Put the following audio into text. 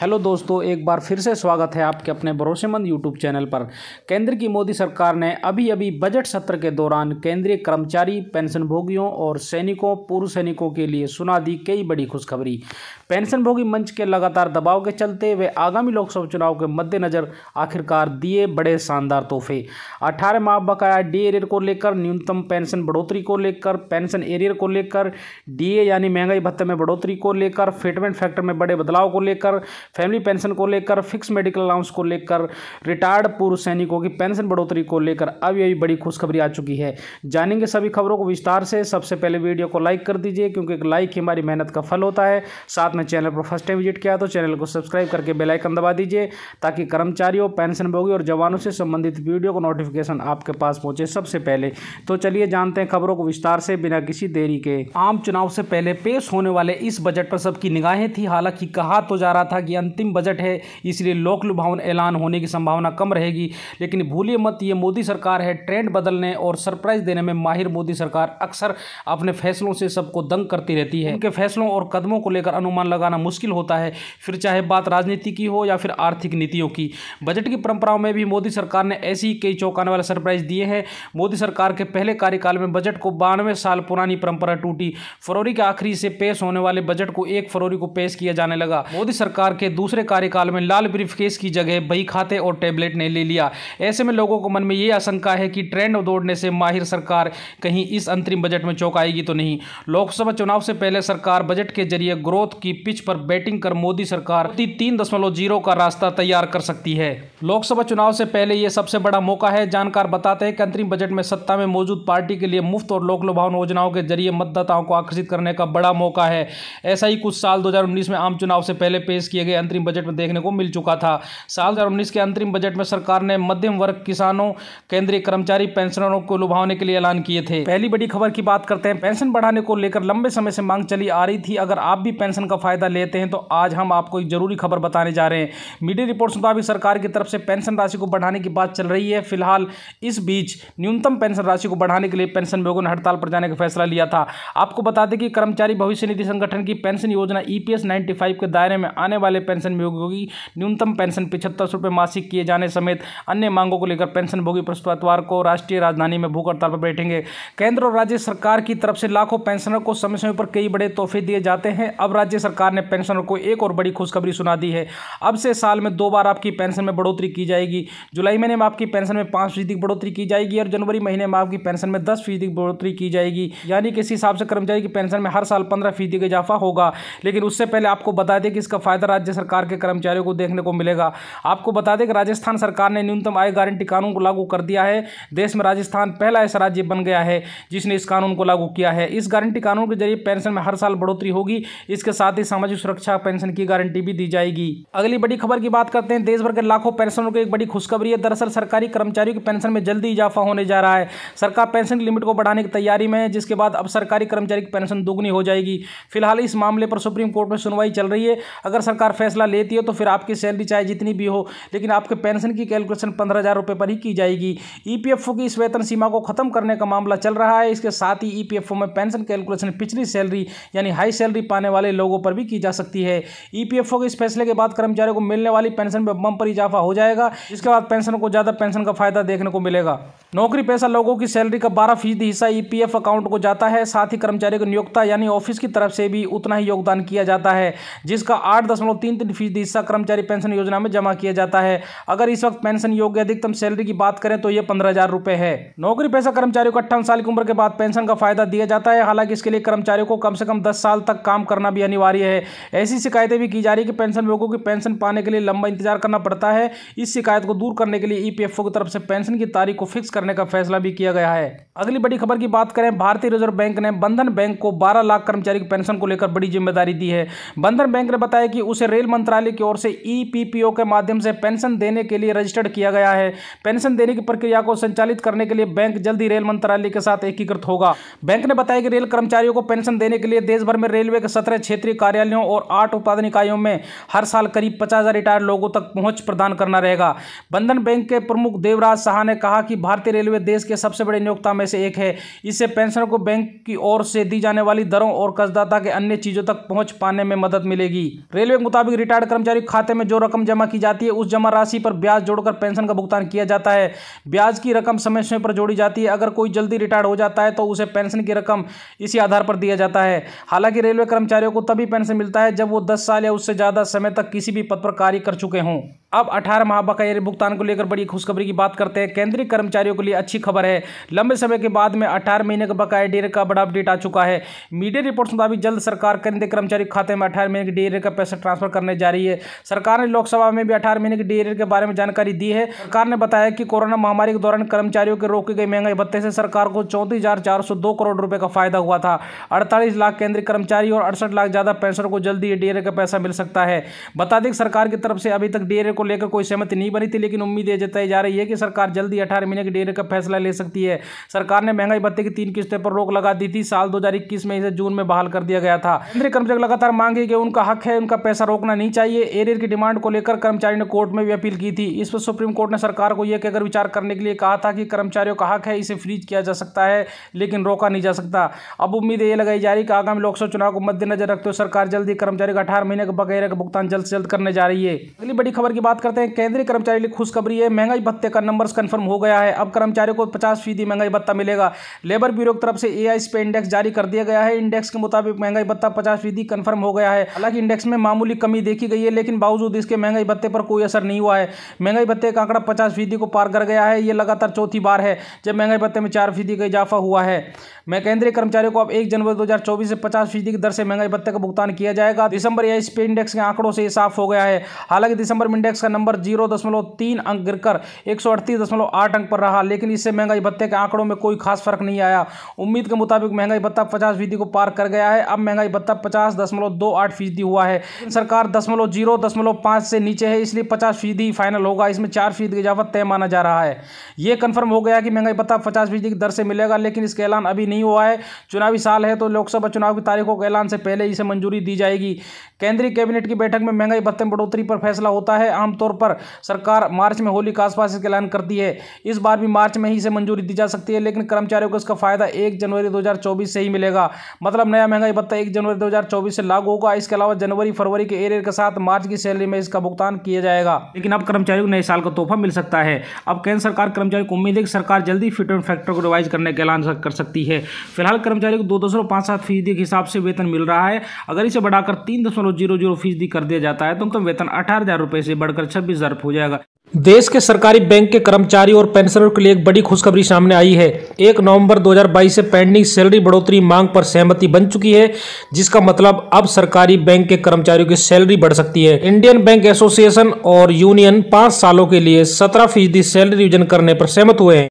hello दोस्तों एक बार फिर से स्वागत है आपके अपने भरोसेमंद यूट्यूब चैनल पर केंद्र की मोदी सरकार ने अभी अभी बजट सत्र के दौरान केंद्रीय कर्मचारी पेंशनभोगियों और सैनिकों पूर्व सैनिकों के लिए सुना दी कई बड़ी खुशखबरी पेंशनभोगी मंच के लगातार दबाव के चलते वे आगामी लोकसभा चुनाव के मद्देनज़र आखिरकार दिए बड़े शानदार तोहफे अठारह माह बकाया डी एरियर को लेकर न्यूनतम पेंशन बढ़ोतरी को लेकर पेंशन एरियर को लेकर डी यानी महंगाई भत्ते में बढ़ोतरी को लेकर फिटमेंट फैक्टर में बड़े बदलाव को लेकर फैमिली पेंशन को लेकर फिक्स मेडिकल अलाउंस को लेकर रिटायर्ड पूर्व सैनिकों की पेंशन बढ़ोतरी को लेकर अब यही बड़ी खुशखबरी आ चुकी है जानेंगे सभी खबरों को विस्तार से सबसे पहले वीडियो को लाइक कर दीजिए क्योंकि एक लाइक ही हमारी मेहनत का फल होता है साथ में चैनल पर फर्स्ट टाइम विजिट किया तो चैनल को सब्सक्राइब करके बेलाइकन दबा दीजिए ताकि कर्मचारियों पेंशनभोगी और जवानों से संबंधित वीडियो को नोटिफिकेशन आपके पास पहुंचे सबसे पहले तो चलिए जानते हैं खबरों को विस्तार से बिना किसी देरी के आम चुनाव से पहले पेश होने वाले इस बजट पर सबकी निगाहें थी हालांकि कहा तो जा रहा था कि अंतिम बजट है इसलिए लोक लुभावन ऐलान होने की संभावना कम रहेगी लेकिन भूलिए मत ये मोदी सरकार है ट्रेंड बदलने और सरप्राइज देने में माहिर मोदी सरकार अक्सर अपने फैसलों से सबको दंग करती रहती है उनके फैसलों और कदमों को लेकर अनुमान लगाना मुश्किल होता है फिर चाहे बात राजनीति की हो या फिर आर्थिक नीतियों की बजट की परंपराओं में भी मोदी सरकार ने ऐसी कई चौंकाने वाले सरप्राइज दिए हैं मोदी सरकार के पहले कार्यकाल में बजट को बानवे साल पुरानी परंपरा टूटी फरवरी के आखिरी से पेश होने वाले बजट को एक फरवरी को पेश किया जाने लगा मोदी सरकार के दूसरे कार्यकाल में लाल केस की जगह बही खाते और टेबलेट ने ले लिया ऐसे में लोगों को मन में ये आशंका है कि ट्रेंड दौड़ने से माहिर सरकार कहीं इस अंतरिम बजट में चौंकाएगी तो नहीं लोकसभा चुनाव से पहले सरकार बजट के जरिए ग्रोथ की पिच पर बैटिंग कर मोदी सरकार तीन दशमलव जीरो का रास्ता तैयार कर सकती है लोकसभा चुनाव से पहले यह सबसे बड़ा मौका है जानकार बताते हैं कि अंतरिम बजट में सत्ता में मौजूद पार्टी के लिए मुफ्त और लोक योजनाओं के जरिए मतदाताओं को आकर्षित करने का बड़ा मौका है ऐसा ही कुछ साल 2019 में आम चुनाव से पहले पेश किए गए अंतरिम बजट में देखने को मिल चुका था साल दो के अंतरिम बजट में सरकार ने मध्यम वर्ग किसानों केंद्रीय कर्मचारी पेंशनरों को लुभाने के लिए ऐलान किए थे पहली बड़ी खबर की बात करते हैं पेंशन बढ़ाने को लेकर लंबे समय से मांग चली आ रही थी अगर आप भी पेंशन का फायदा लेते हैं तो आज हम आपको एक जरूरी खबर बताने जा रहे हैं मीडिया रिपोर्ट्स मुताबिक तो सरकार की तरफ से पेंशन राशि को बढ़ाने की बात चल रही है फिलहाल इस बीच न्यूनतम पेंशन राशि को बढ़ाने के लिए पेंशन विभागों ने हड़ताल पर जाने का फैसला लिया था आपको बता दें कि कर्मचारी भविष्य निधि संगठन की पेंशन योजना ईपीएस नाइन्टी के दायरे में आने वाले पेंशन भोगी न्यूनतम पेंशन पिछहत्तर सौ मासिक किए जाने समेत अन्य मांगों को लेकर पेंशन भोगी बृहस्पतिवार को राष्ट्रीय राजधानी में भूख हड़ताल पर बैठेंगे केंद्र और राज्य सरकार की तरफ से लाखों पेंशनर को समय समय पर कई बड़े तोहफे दिए जाते हैं अब राज्य सरकार ने पेंशनर को एक और बड़ी खुशखबरी सुना दी है अब से साल में दो बार आपकी पेंशन में बढ़ोतरी की जाएगी जुलाई महीने में आपकी पेंशन में पांच फीसदी बढ़ोतरी की जाएगी और जनवरी महीने में आपकी पेंशन में दस फीसदी बढ़ोतरी की जाएगी यानी कि इस हिसाब से कर्मचारी की पेंशन में हर साल पंद्रह फीसदी का इजाफा होगा लेकिन उससे पहले आपको बता दें कि इसका फायदा राज्य सरकार के कर्मचारियों को देखने को मिलेगा आपको बता दें कि राजस्थान सरकार ने न्यूनतम आय गारंटी कानून को लागू कर दिया है देश में राजस्थान पहला ऐसा राज्य बन गया है जिसने इस कानून को लागू किया है इस गारंटी कानून के जरिए पेंशन में हर साल बढ़ोतरी होगी इसके साथ ही सामाजिक सुरक्षा पेंशन की गारंटी भी दी जाएगी अगली बड़ी खबर की बात करते हैं देश भर के लाखों पेंशनों की एक बड़ी खुशखबरी है दरअसल सरकारी कर्मचारियों की पेंशन में जल्दी इजाफा होने जा रहा है सरकार पेंशन लिमिट को बढ़ाने की तैयारी में है जिसके बाद अब सरकारी कर्मचारी की पेंशन दोगुनी हो जाएगी फिलहाल इस मामले पर सुप्रीम कोर्ट में सुनवाई चल रही है अगर सरकार फैसला फैसला लेती है तो फिर आपकी सैलरी चाहे जितनी भी हो लेकिन आपके पेंशन की कैलकुलेशन पंद्रह हज़ार रुपये पर ही की जाएगी ईपीएफओ e की इस वेतन सीमा को खत्म करने का मामला चल रहा है इसके साथ ही ईपीएफओ e में पेंशन कैलकुलेशन पिछली सैलरी यानी हाई सैलरी पाने वाले लोगों पर भी की जा सकती है ईपीएफओ e के इस फैसले के बाद कर्मचारियों को मिलने वाली पेंशन में बम पर इजाफा हो जाएगा इसके बाद पेंशन को ज़्यादा पेंशन का फायदा देखने को मिलेगा नौकरी पेशा लोगों की सैलरी का बारह फीसदी हिस्सा ईपीएफ अकाउंट को जाता है साथ ही कर्मचारी को नियोक्ता यानी ऑफिस की तरफ से भी उतना ही योगदान किया जाता है जिसका आठ दशमलव तीन तीन फीसदी हिस्सा कर्मचारी पेंशन योजना में जमा किया जाता है अगर इस वक्त पेंशन योग्य अधिकतम सैलरी की बात करें तो यह पंद्रह हजार रुपये है नौकरी पैसा कर्मचारियों को अट्ठावन साल की उम्र के बाद पेंशन का फायदा दिया जाता है हालांकि इसके लिए कर्मचारियों को कम से कम दस साल तक काम करना भी अनिवार्य है ऐसी शिकायतें भी की जा रही है कि पेंशन लोगों की पेंशन पाने के लिए लंबा इंतजार करना पड़ता है इस शिकायत को दूर करने के लिए ईपीएफओ की तरफ से पेंशन की तारीख को फिक्स करने का फैसला भी किया गया है अगली बड़ी खबर की बात करें भारतीय रिजर्व बैंक ने बंधन बैंक को 12 लाख कर्मचारी की पेंशन को लेकर बड़ी जिम्मेदारी दी है बंधन बैंक ने बताया कि उसे रेल मंत्रालय की ओर से ईपीपीओ e के माध्यम से पेंशन देने के लिए रजिस्टर्ड किया गया है पेंशन देने की प्रक्रिया को संचालित करने के लिए बैंक जल्द रेल मंत्रालय के साथ एकीकृत होगा बैंक ने बताया कि रेल कर्मचारियों को पेंशन देने के लिए देश भर में रेलवे के सत्रह क्षेत्रीय कार्यालयों और आठ उत्पादन इकाइयों में हर साल करीब पचास रिटायर्ड लोगों तक पहुंच प्रदान करना रहेगा बंधन बैंक के प्रमुख देवराज शाह ने कहा कि भारतीय भारतीय रेलवे देश के सबसे बड़े नियोक्ता में से एक है इससे पेंशनर को बैंक की ओर से दी जाने वाली दरों और कर्जदाता के अन्य चीज़ों तक पहुंच पाने में मदद मिलेगी रेलवे के मुताबिक रिटायर्ड कर्मचारी खाते में जो रकम जमा की जाती है उस जमा राशि पर ब्याज जोड़कर पेंशन का भुगतान किया जाता है ब्याज की रकम समय समय पर जोड़ी जाती है अगर कोई जल्दी रिटायर्ड हो जाता है तो उसे पेंशन की रकम इसी आधार पर दिया जाता है हालांकि रेलवे कर्मचारियों को तभी पेंशन मिलता है जब वो दस साल या उससे ज़्यादा समय तक किसी भी पद पर कार्य कर चुके हों अब 18 माह बकाया भुगतान को लेकर बड़ी खुशखबरी की बात करते हैं केंद्रीय कर्मचारियों के लिए अच्छी खबर है लंबे समय के बाद में 18 महीने का बकाया डेरे का बड़ा अपडेट आ चुका है मीडिया रिपोर्ट्स मुताबिक जल्द सरकार केंद्रीय कर्मचारी खाते में 18 महीने के डेरे का पैसा ट्रांसफर करने जा रही है सरकार ने लोकसभा में भी अठारह महीने के डेरे के बारे में जानकारी दी है सरकार ने बताया कि कोरोना महामारी के दौरान कर्मचारियों के रोके गए महंगाई भत्ते से सरकार को चौंतीस करोड़ रुपये का फायदा हुआ था अड़तालीस लाख केंद्रीय कर्मचारी और अड़सठ लाख ज्यादा पेंशन को जल्दी डेरे का पैसा मिल सकता है बता दें सरकार की तरफ से अभी तक डेरे को लेकर कोई सहमति नहीं बनी थी लेकिन उम्मीद ये जताई जा रही है कि सरकार जल्द ही अठारह महीने की डेरे का फैसला ले सकती है सरकार ने महंगाई भत्ते की तीन किस्तों पर रोक लगा दी थी साल दो में इसे जून में बहाल कर दिया गया था केंद्रीय कर्मचारी लगातार मांगे कि उनका हक है उनका पैसा रोकना नहीं चाहिए एरियर की डिमांड को लेकर कर्मचारी ने कोर्ट में भी अपील की थी इस पर सुप्रीम कोर्ट ने सरकार को यह कहकर विचार करने के लिए कहा था कि कर्मचारियों का हक है इसे फ्रीज किया जा सकता है लेकिन रोका नहीं जा सकता अब उम्मीद ये लगाई जा रही कि आगामी लोकसभा चुनाव को मद्देनजर रखते हुए सरकार जल्द ही कर्मचारी का अठारह महीने का बगैर का भुगतान जल्द से जल्द करने जा रही है अगली बड़ी खबर की बात करते हैं केंद्रीय कर्मचारी लिए खुशखबरी है महंगाई भत्ते का नंबर्स कंफर्म हो गया है अब कर्मचारियों को पचास फीसदी महंगाई भत्ता मिलेगा लेबर ब्यूरो की तरफ से ए पे इंडेक्स जारी कर दिया गया है इंडेक्स के मुताबिक महंगाई भत्ता पचास फीसदी कन्फर्म हो गया है हालांकि इंडेक्स में मामूली कमी देखी गई है लेकिन बावजूद इसके महंगाई भत्ते पर कोई असर नहीं हुआ है महंगाई भत्ते का आंकड़ा पचास फीसदी को पार कर गया है ये लगातार चौथी बार है जब महंगाई भत्ते में चार फीसदी का इजाफा हुआ है मैं केंद्रीय कर्मचारियों को अब एक जनवरी 2024 से 50 फीसदी की दर से महंगाई भत्ते का भुगतान किया जाएगा दिसंबर या इस पे इंडेक्स के आंकड़ों से साफ हो गया है हालांकि दिसंबर में इंडेक्स इंडेक्स का नंबर जीरो दशमलव तीन अंक गिरकर एक सौ अड़तीस दशमलव आठ अंक पर रहा लेकिन इससे महंगाई भत्ते के आंकड़ों में कोई खास फर्क नहीं आया उम्मीद के मुताबिक महंगाई भत्ता पचास फीसदी को पार कर गया है अब महंगाई भत्ता पचास दशमलव दो आठ फीसदी हुआ है सरकार दशमलव जीरो दशमलव पाँच से नीचे है इसलिए पचास फीसदी फाइनल होगा इसमें चार फीसदी की इजाफत तय माना जा रहा है ये कन्फर्म हो गया कि महंगाई भत्ता पचास फीसदी की दर से मिलेगा लेकिन इसका ऐलान अभी नहीं हुआ है चुनावी साल है तो लोकसभा चुनाव की तारीखों के ऐलान से पहले इसे मंजूरी दी जाएगी केंद्रीय कैबिनेट की बैठक में महंगाई भत्ते में बढ़ोतरी पर फैसला होता है आमतौर पर सरकार मार्च में होली के आसपास इसका ऐलान करती है इस बार भी मार्च में ही इसे मंजूरी दी जा सकती है लेकिन कर्मचारियों को इसका फायदा एक जनवरी दो से ही मिलेगा मतलब नया महंगाई भत्ता एक जनवरी दो से लागू होगा इसके अलावा जनवरी फरवरी के एरियर के साथ मार्च की सैलरी में इसका भुगतान किया जाएगा लेकिन अब कर्मचारियों को नए साल का तोहफा मिल सकता है अब केंद्र सरकार कर्मचारियों को उम्मीद है कि सरकार जल्दी फिट एंड फैक्टर को रिवाइज करने का ऐलान कर सकती है फिलहाल कर्मचारियों को दो दशमलव पाँच सात फीसदी के हिसाब से वेतन मिल रहा है अगर इसे बढ़ाकर तीन दशमलव जीरो जीरो फीसदी कर दिया जाता है तो उनका वेतन अठारह हज़ार रुपये से बढ़कर बढ़कर छब्बीस हजार हो जाएगा देश के सरकारी बैंक के कर्मचारी और पेंशनर के लिए एक बड़ी खुशखबरी सामने आई है एक नवंबर 2022 से पेंडिंग सैलरी बढ़ोतरी मांग पर सहमति बन चुकी है जिसका मतलब अब सरकारी बैंक के कर्मचारियों की सैलरी बढ़ सकती है इंडियन बैंक एसोसिएशन और यूनियन पांच सालों के लिए सत्रह फीसदी सैलरी रिविजन करने पर सहमत हुए हैं